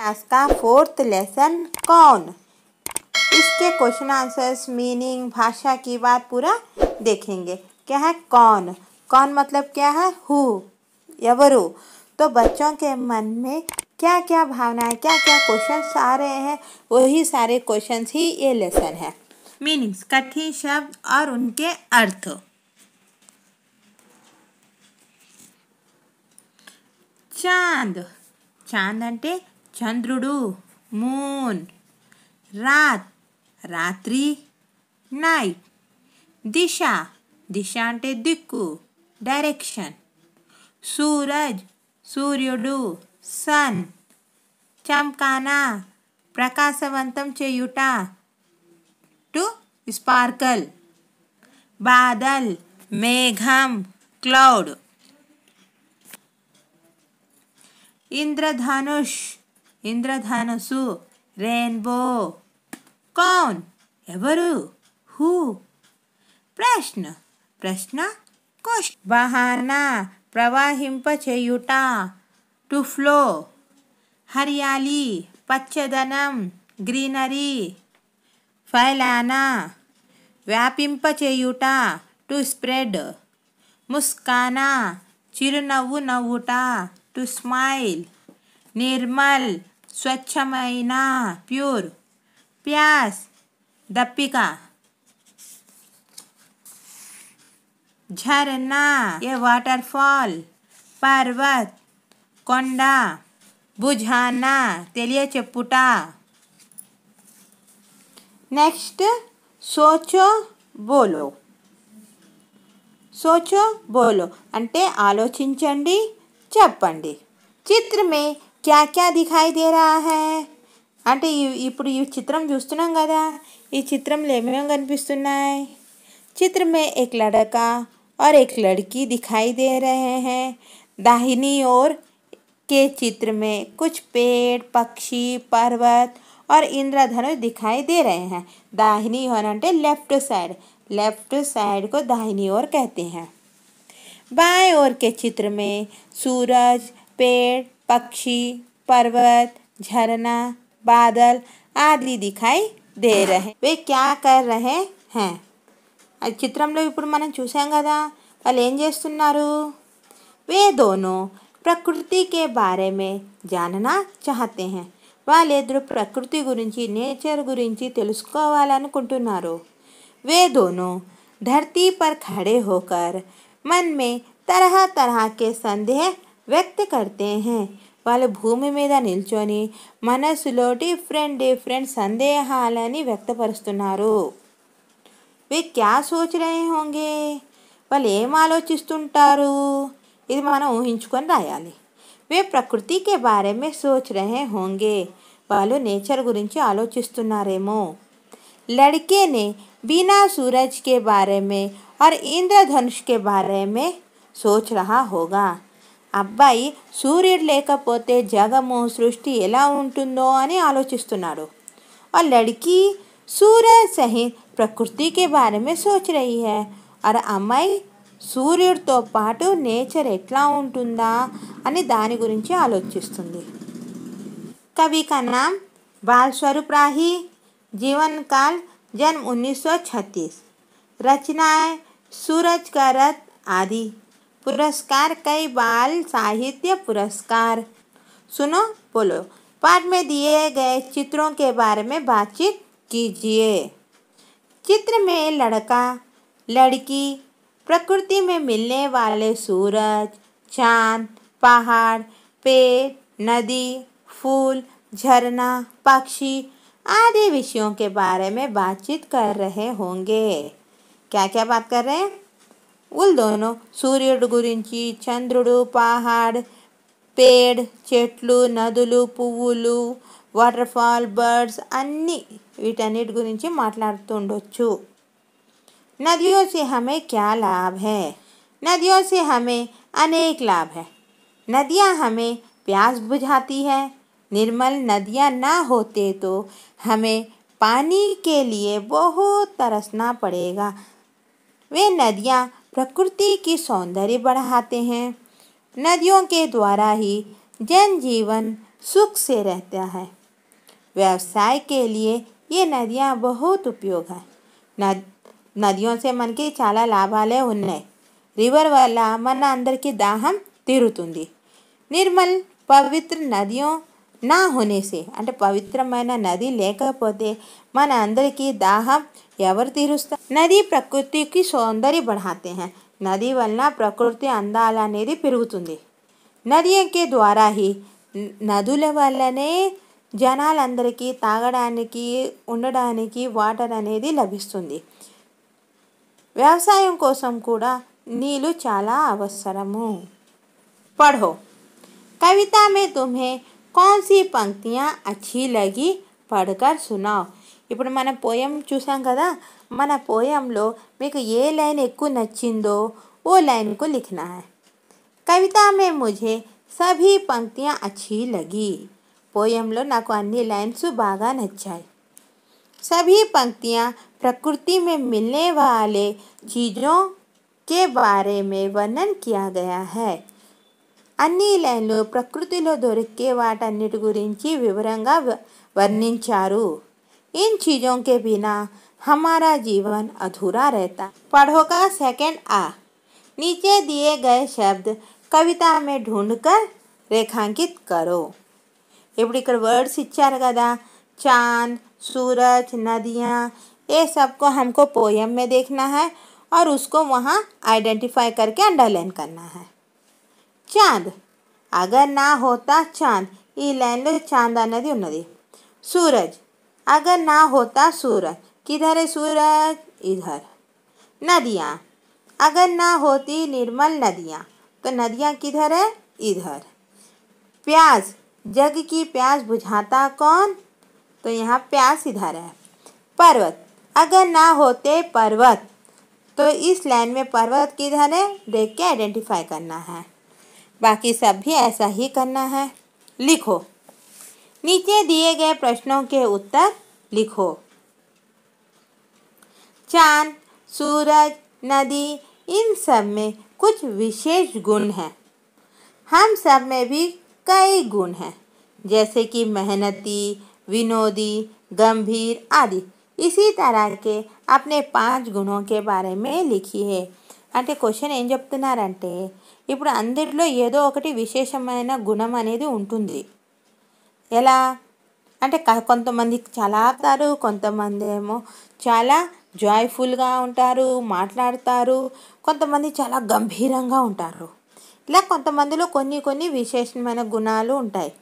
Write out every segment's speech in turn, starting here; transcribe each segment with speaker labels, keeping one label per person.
Speaker 1: Class का fourth lesson कौन इसके क्वेश्चन आंसर्स मीनिंग भाषा की बात पूरा देखेंगे क्या है कौन कौन मतलब क्या है हु यवरू तो बच्चों के मन में क्या क्या भावनाएं क्या क्या क्वेश्चन आ रहे हैं वही सारे क्वेश्चन ही ये लेसन है मीनिंग्स कठिन शब्द और उनके अर्थ चांद चांद अंटे चंद्रुड़ मून रात रात्रि night Disha Disha अंटे दिखु डैरे Suraj Surya sun चमकाना प्रकाशवंत चयुट to स्पारकल बादल मेघम क्लाउड इंद्रधनुष ఇంద్రధనుసు రెయిన్బో కౌన్ ఎవరు హూ ప్రశ్న ప్రశ్న కోష్ బహానా చేయుట టు ఫ్లో హరియాలి పచ్చదనం గ్రీనరీ ఫైలానా వ్యాపింప చేయుట టు స్ప్రెడ్ ముస్కానా చిరునవ్వు నవ్వుట టు స్మైల్ निर्मल स्वच्छम प्यूर् ప్యాస్ दपिका झरना ये वाटरफॉल पर्वत कोंडा बुझाना तेलिए चपुटा नेक्स्ट सोचो बोलो सोचो बोलो అంటే ఆలోచించండి చెప్పండి చిత్రమే क्या क्या दिखाई दे रहा है అంటే इपड़ ఈ चूं कदा కదా चित्र में एक लड़का और एक लड़की दिखाई दे रहे हैं दाहिनी ओर के चित्र में कुछ पेड़ पक्षी पर्वत और इंद्रधनुष दिखाई दे रहे हैं दाहिनी ओर अंटे लेफ्ट साइड लेफ्ट साइड को दाहिनी ओर कहते हैं बाएं ओर के चित्र में सूरज पेड़ पक्षी पर्वत झरना बादल आदि दिखाई दे रहे हैं वे क्या कर रहे हैं चित्र इन मैं चूसा कदा वाले वे दोनों प्रकृति के बारे में जानना चाहते हैं वाले प्रकृति गुरी नेचर गुरी तेसको वे दोनों धरती पर खड़े होकर मन में तरह तरह के संदेह ವ್ಯಕ್ತ करते हैं వాళ్ళు భూమి మీద నిల్చొని మనసులో డిఫరెంట్ డిఫరెంట్ సందేహాలని వ్యక్తపరుస్తున్నారు वे क्या सोच रहे होंगे వాళ్ళు ఏం ఆలోచిస్తుంటారు ఇది మనం ఊహించుకొని రాయాలి వే ప్రకృతి కే బారే మే సోచ్ రహే హోంగే వాళ్ళు నేచర్ గురించి ఆలోచిస్తున్నారేమో లడ్కే నే బినా సూరజ్ కే బారే మే और इंद्रधनुष के बारे में सोच रहा होगा అబ్బాయి సూర్యుడు లేకపోతే జగము సృష్టి ఎలా ఉంటుందో అని ఆలోచిస్తున్నాడు और సూర్య సహి सहित ప్రకృతి సోచ बारे में అరే అమ్మాయి సూర్యుడితో పాటు నేచర్ ఎట్లా ఉంటుందా అని దాని గురించి ఆలోచిస్తుంది కవి కన్నా नाम बाल स्वरूप राही जीवन काल जन्म 1936 रचनाएं सूरज का रथ पुरस्कार कई बाल साहित्य पुरस्कार सुनो बोलो पाठ में दिए गए चित्रों के बारे में बातचीत कीजिए चित्र में लड़का लड़की प्रकृति में मिलने वाले सूरज चांद पहाड़ पेड़ नदी फूल झरना पक्षी आदि विषयों के बारे में बातचीत कर रहे होंगे क्या क्या बात कर रहे हैं वो दोनों सूर्यड़ గురించి చంద్రుడు পাহাড় पेड़ చెట్లు నదులు పువులు వాటర్ ఫాల్ బర్డ్స్ అన్నీ వీటన్నిటి గురించి మాట్లాడుతుండొచ్చు నదుల సే హమే క్యా లాభ హై నదుల సే హమే అనేక లాభ హై నదుయా హమే प्यास बुझाती है निर्मल नदियां ना होते तो हमें पानी के लिए बहुत तरसना पड़ेगा वे नदियां प्रकृति की सौंदर्य बढ़ाते हैं नदियों के द्वारा ही जन जीवन सुख से रहता है व्यवसाय के लिए ये नदियाँ बहुत उपयोग है नदियों से मन की चाला लाभालय होने रिवर वाला मन अंदर की दाहम तिरुतुंदी निर्मल पवित्र नदियों ना होने से अंत पवित्र नदी लेकिन मन अंदर की दाहम ఎవర్ తీరుస్త నది ప్రకృతికి సౌందర్య బढ़ाతే నది వల్న ప్రకృతి అందాలనేది పెరుగుతుంది నదియ్ కే ద్వారా హి నదుల వల్లే జనాలందరికి తాగడానికి ఉండడానికి వాటర్ అనేది లభిస్తుంది వ్యాపారం కోసం కూడా నీళ్లు చాలా అవసరము পড়ో కవితామే tumhe kaun si panktiyan achhi lagi padkar suna ఇప్పుడు మనం poem చూసాం కదా మన poem లో మీకు ఏ లైన్ ఎక్కువ నచ్చిందో ఆ లైన్ కో लिखना है कविता में मुझे सभी पंक्तियां अच्छी लगी poem लो నాకు అన్ని లైన్స్ బాగా నచ్చాయి सभी पंक्तियां प्रकृति में मिलने वाले चीजों के बारे में वर्णन किया गया है అన్ని లేలో ప్రకృతిలో దొరికే వాట అన్నిటి గురించి వివరంగా వర్ణించారు इन चीज़ों के बिना हमारा जीवन अधूरा रहता पढ़ो का सेकेंड आ नीचे दिए गए शब्द में ಮೇ कर रेखांकित करो एपड़ी कर वर्ड्स इच्छा गदा चांद सूरज नदियाँ ये सब को हमको पोएम में देखना है और उसको वहाँ आइडेंटिफाई करके अंडरलाइन करना है चांद अगर ना होता चांद ये लाइन लो चांदा नदी नदी सूरज अगर ना होता सूरज किधर है सूरज इधर नदियाँ अगर ना होती निर्मल नदियाँ तो नदियाँ किधर है इधर प्याज जग की प्याज बुझाता कौन तो यहाँ प्यास इधर है पर्वत अगर ना होते पर्वत तो इस लाइन में पर्वत किधर है देख के आइडेंटिफाई करना है बाकी सब भी ऐसा ही करना है लिखो नीचे दिए गए प्रश्नों के उत्तर लिखो चांद सूरज नदी इन सब में कुछ विशेष गुण हैं हम सब में भी कई गुण हैं जैसे कि मेहनती विनोदी गंभीर आदि इसी तरह के अपने पांच गुणों के बारे में लिखी है క్వశ్చన్ क्वेश्चन एम चुप्तारे इपड़ अंदर ఒకటి విశేషమైన గుణం అనేది ఎలా అంటే కొంతమంది చాలా ఆపుతారు కొంతమంది ఏమో చాలా జాయ్ఫుల్గా ఉంటారు మాట్లాడతారు కొంతమంది చాలా గంభీరంగా ఉంటారు ఇలా కొంతమందిలో కొన్ని కొన్ని విశేషమైన గుణాలు ఉంటాయి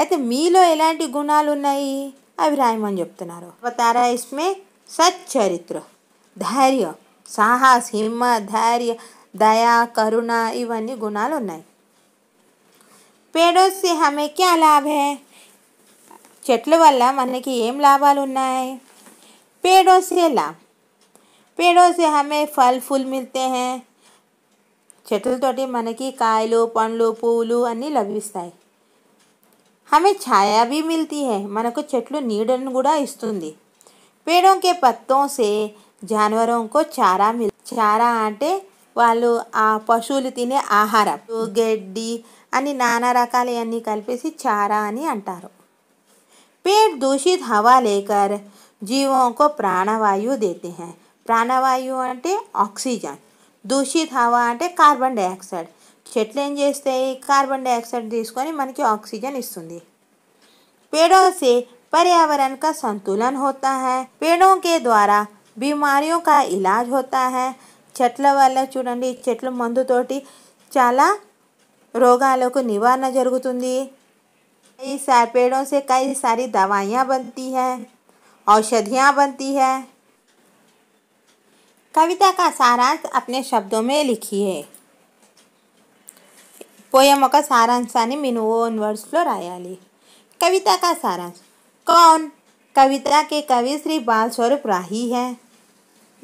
Speaker 1: అయితే మీలో ఎలాంటి గుణాలు ఉన్నాయి అవి రాయమని చెప్తున్నారు అవతార ఇస్మే సచ్చరిత్ర ధైర్యం సాహస్ హిమ్మ ధైర్య దయా కరుణ ఇవన్నీ గుణాలు ఉన్నాయి पेड़ों से हमें क्या लाभ है चट वाल मन की एम लाभ पेड़ों से लाभ पेड़ों से हमें फल फूल मिलते हैं चटल तो मन की कायल पंल पुवल अभी लभिस्ता है हमें छाया भी मिलती है मन को चटू नीडन इतनी पेड़ों के पत्तों से जानवरों को चारा मिल चारा अटे वाल पशु तिने आहार गड्डी అని नाना రకాలి అన్ని కల్పేసి చారా అని అంటారు. पेड़ दूषित हवा लेकर जीवों को प्राणवायु देते हैं। प्राणवायु అంటే ఆక్సిజన్. दूषित हवा అంటే కార్బన్ డయాక్సైడ్. చెట్లు ఏం చేస్తాయి? కార్బన్ డయాక్సైడ్ తీసుకొని మనకి ఆక్సిజన్ ఇస్తుంది. पेड़ों से पर्यावरण का संतुलन होता है। पेड़ों के द्वारा बीमारियों का इलाज होता है। చెట్ల वाला చూడండి చెట్లు మందు తోటి చాలా रोग निवारण जो पेड़ों से कई सारी दवाइयाँ बनती हैं औषधियाँ बनती है कविता का सारांश अपने शब्दों में लिखिए पोयमों का सारांश आने मीनू वर्ड्स फ्लोर आया कविता का सारांश कौन कविता के कवि श्री बाल स्वरूप राही है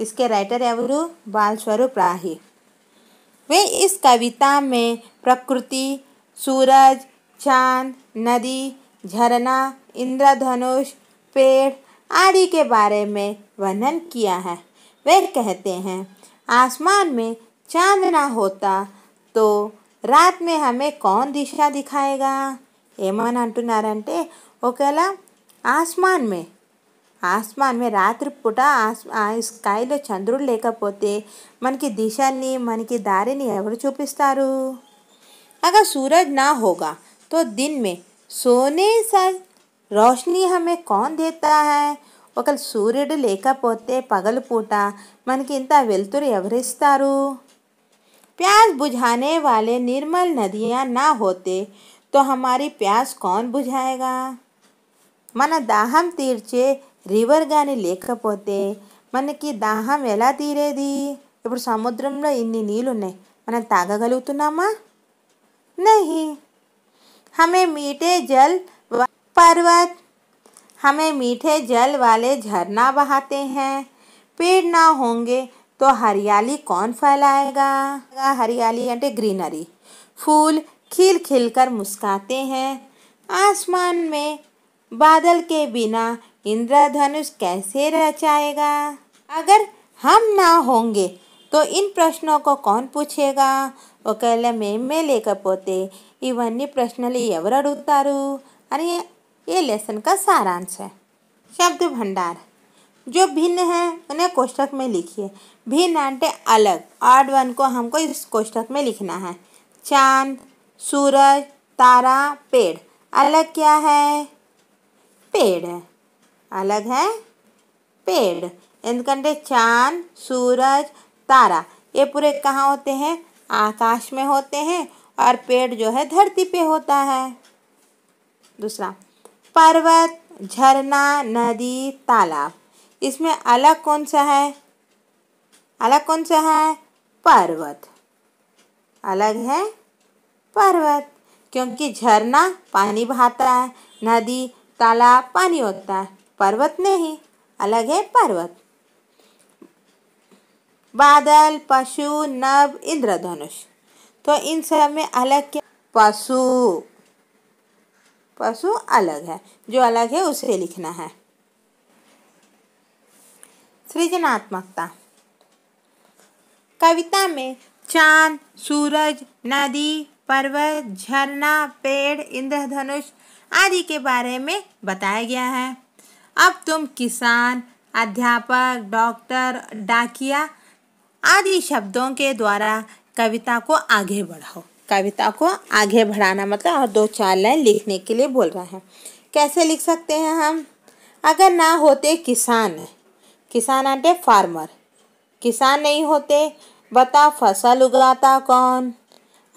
Speaker 1: इसके राइटर गुरु बाल स्वरूप राही वे इस कविता में प्रकृति सूरज चांद नदी झरना इंद्रधनुष पेड़ आदि के बारे में वर्णन किया है वे कहते हैं आसमान में चांद ना होता तो రాత్ మే హమే కౌన్ దిశా దిఖాయేగా ఏమని वो कहला आसमान में आसमान में रात्रिपूट आकाई चंद्रु लेकिन मन की दिशा मन की दारी एवर चूपस्टर अगर सूरज ना होगा तो दिन में सोने से रोशनी हमें कौन देता है और सूर्य लेकिन पगल पूट मन की इंता वेतर एवरिस्टर प्यास बुझाने वाले निर्मल नदियाँ ना होते तो हमारी प्यास कौन बुझाएगा मन दाहम तीर्चे रिवर् मन की दाहम एला ఎలా समुद्र में इन नीलूना मैं तागल नहीं हमें मीठे जल पर्वत हमें मीठे जल वाले झरना बहाते हैं पेड़ ना होंगे तो हरियाली कौन फैलाएगा हरियाली अटे ग्रीनरी फूल खिल खिल कर मुस्काते हैं आसमान में बादल के बिना इंद्रधनुष कैसे रचाएगा अगर हम ना होंगे तो इन प्रश्नों को कौन पूछेगा ఒకవేళ మేమే లేకపోతే ఇవన్నీ ప్రశ్నలు ఎవరు అడుగుతారు ये लेसन का सारांश है शब्द भंडार जो भिन्न है उन्हें कोष्टक में लिखिए भिन्न आंटे अलग आर्ड वन को हमको इस कोष्टक में लिखना है चांद सूरज तारा पेड़ अलग क्या है पेड़ है अलग है पेड़ ఎందుకంటే चांद सूरज तारा ये पूरे कहाँ होते हैं आकाश में होते हैं और पेड़ जो है धरती पे होता है दूसरा पर्वत झरना नदी तालाब इसमें अलग कौन सा है अलग कौन सा है पर्वत अलग है पर्वत क्योंकि झरना पानी बहाता है नदी तालाब पानी होता है पर्वत नहीं अलग है पर्वत बादल पशु नव इंद्रधनुष तो इन सब में अलग क्या पशु पशु अलग है जो अलग है उसे लिखना है सृजनात्मकता कविता में चांद सूरज नदी पर्वत झरना पेड़ इंद्रधनुष आदि के बारे में बताया गया है अब तुम किसान अध्यापक डॉक्टर डाकिया आदि शब्दों के द्वारा कविता को आगे बढ़ाओ कविता को आगे बढ़ाना मतलब और दो चार लाइन लिखने के लिए बोल रहे हैं कैसे लिख सकते हैं हम अगर ना होते किसान किसान आंटे फार्मर किसान नहीं होते बताओ फसल उगाता कौन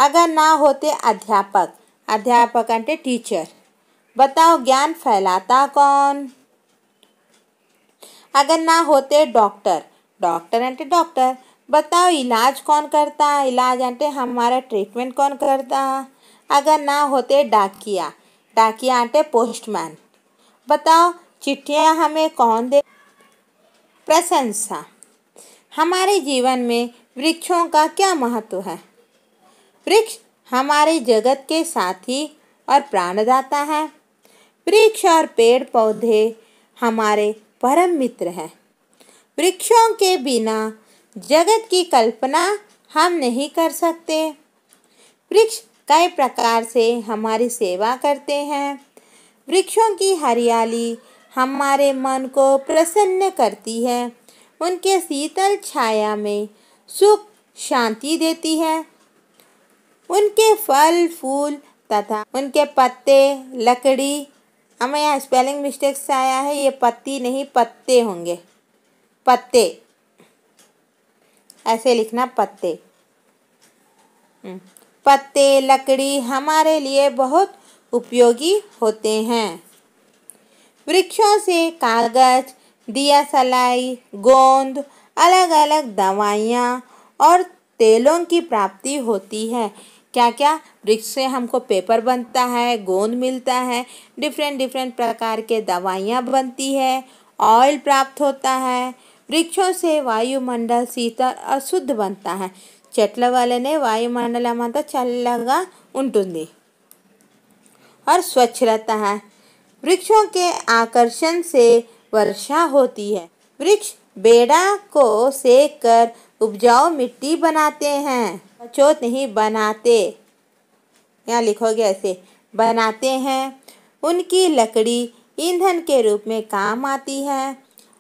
Speaker 1: अगर ना होते अध्यापक अध्यापक आंटे टीचर बताओ ज्ञान फैलाता कौन अगर ना होते डॉक्टर डॉक्टर अंटे डॉक्टर बताओ इलाज कौन करता इलाज अंटे हमारा ट्रीटमेंट कौन करता है अगर ना होते डाकिया डाकिया अंटे पोस्टमैन बताओ चिट्ठियाँ हमें कौन दे प्रशंसा हमारे जीवन में वृक्षों का क्या महत्व है वृक्ष हमारे जगत के साथी और प्राणदाता है वृक्ष और पेड़ पौधे हमारे परम मित्र हैं वृक्षों के बिना जगत की कल्पना हम नहीं कर सकते वृक्ष कई प्रकार से हमारी सेवा करते हैं वृक्षों की हरियाली हमारे मन को प्रसन्न करती है उनके शीतल छाया में सुख शांति देती है उनके फल फूल तथा उनके पत्ते लकड़ी हमें यहाँ स्पेलिंग मिस्टेक से आया है ये पत्ती नहीं पत्ते होंगे पत्ते ऐसे लिखना पत्ते हम्म। पत्ते लकड़ी हमारे लिए बहुत उपयोगी होते हैं वृक्षों से कागज दिया सलाई गोंद अलग अलग दवाइयाँ और तेलों की प्राप्ति होती है क्या क्या वृक्ष से हमको पेपर बनता है गोंद मिलता है डिफरेंट डिफरेंट प्रकार के दवाइयाँ बनती है ऑयल प्राप्त होता है वृक्षों से वायुमंडल शीतल और शुद्ध बनता है वाले ने वायुमंडल అంతా చల్లగా ఉంటుంది और स्वच्छ रहता है वृक्षों के आकर्षण से वर्षा होती है वृक्ष बेड़ा को सेक कर उपजाऊ मिट्टी बनाते हैं अचोत नहीं बनाते यहाँ लिखोगे ऐसे बनाते हैं उनकी लकड़ी ईंधन के रूप में काम आती है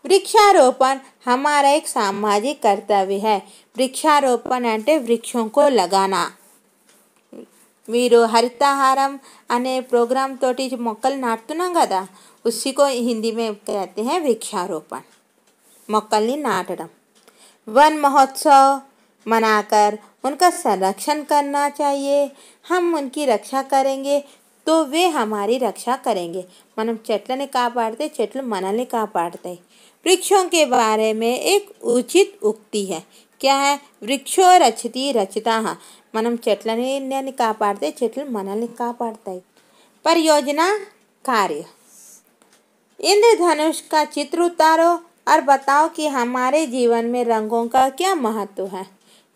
Speaker 1: वृक्षारोपण हमारा एक सामाजिक कर्तव्य है वृक्षारोपण अंटे वृक्षों को लगाना మీరు अने प्रोग्राम तो मोकल नाटतना कदा उसी को हिंदी में कहते हैं वृक्षारोपण मोकल నాటడం वन महोत्सव मनाकर उनका संरक्षण करना चाहिए हम उनकी रक्षा करेंगे तो वे हमारी रक्षा करेंगे पाड़ते చెట్లని కాపాడితే ने మనల్ని पाड़ते वृक्षों के बारे में एक उचित उक्ति है क्या है వృక్షో ने రచితా पाड़ते చెట్లని కాపాడితే ने మనల్ని కాపాడతాయి परियोजना कार्य इंद्रधनुष का चित्र उतारो और बताओ कि हमारे जीवन में रंगों का क्या महत्व है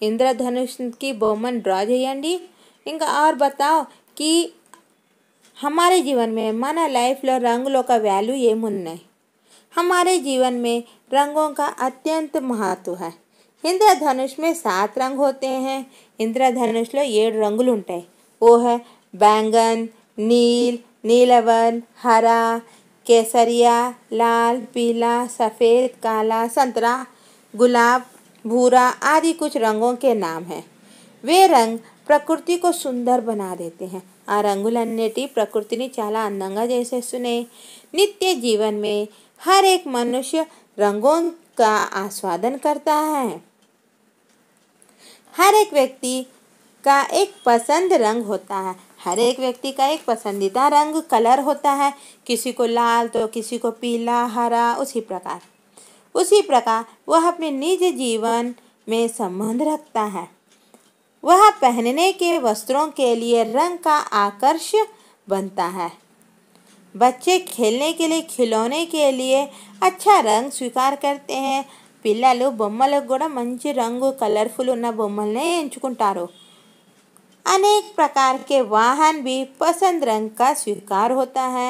Speaker 1: इंद्रधनुष की बहुमन ड्रा चयी इंका और बताओ कि हमारे जीवन में मन लाइफ రంగుల యొక్క వాల్యూ ఏమున్నాయి हमारे जीवन में रंगों का अत्यंत महत्व है इंद्रधनुष में सात रंग होते हैं ఇంద్రధనుష్లో ఏడు वो है बैंगन नील नीलवन हरा केसरिया लाल पीला सफ़ेद काला संतरा गुलाब भूरा आदि कुछ रंगों के नाम हैं वे रंग प्रकृति को सुंदर बना देते हैं प्रकृति ने चाला చాలా जैसे सुने नित्य जीवन में हर एक मनुष्य रंगों का आस्वादन करता है हर एक व्यक्ति का एक पसंद रंग होता है हर एक व्यक्ति का एक पसंदीदा रंग कलर होता है किसी को लाल तो किसी को पीला हरा उसी प्रकार उसी प्रकार वह अपने निज जीवन में संबंध रखता है वह पहनने के वस्त्रों के लिए रंग का आकर्ष बनता है बच्चे खेलने के लिए खिलौने के लिए अच्छा रंग स्वीकार करते हैं పిల్లలు బొమ్మలకు కూడా మంచి రంగు కలర్ఫుల్ ఉన్న బొమ్మలనే ఎంచుకుంటారు अनेक प्रकार के वाहन भी पसंद रंग का स्वीकार होता है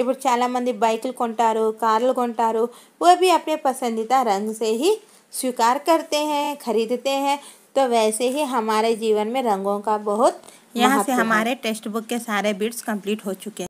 Speaker 1: ఇప్పుడు చాలామంది బైకులు కొంటారు కార్లు కొంటారు वो भी अपने पसंदीदा रंग से ही स्वीकार करते हैं खरीदते हैं तो वैसे ही हमारे जीवन में रंगों का बहुत यहाँ से हमारे टेक्स्ट बुक के सारे बिट्स कंप्लीट हो चुके हैं